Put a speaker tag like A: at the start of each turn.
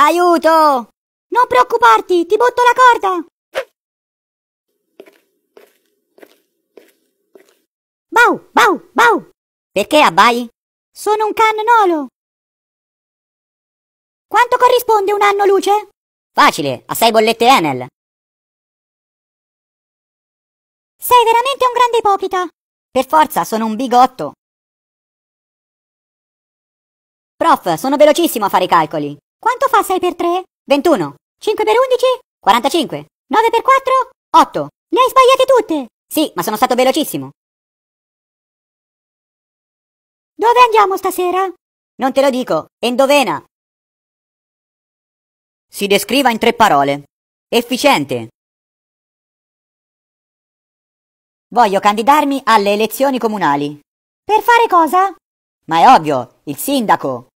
A: Aiuto! Non preoccuparti, ti botto la corda! Bau, bau, bau! Perché abbai? Sono un cannolo! Quanto corrisponde un anno luce? Facile, a sei bollette Enel! Sei veramente un grande ipocrita! Per forza, sono un bigotto! Prof, sono velocissimo a fare i calcoli! Quanto fa 6 per 3? 21. 5 per 11? 45. 9 per 4? 8. Le hai sbagliate tutte! Sì, ma sono stato velocissimo. Dove andiamo stasera? Non te lo dico, endovena. Si descriva in tre parole. Efficiente. Voglio candidarmi alle elezioni comunali. Per fare cosa? Ma è ovvio, il sindaco.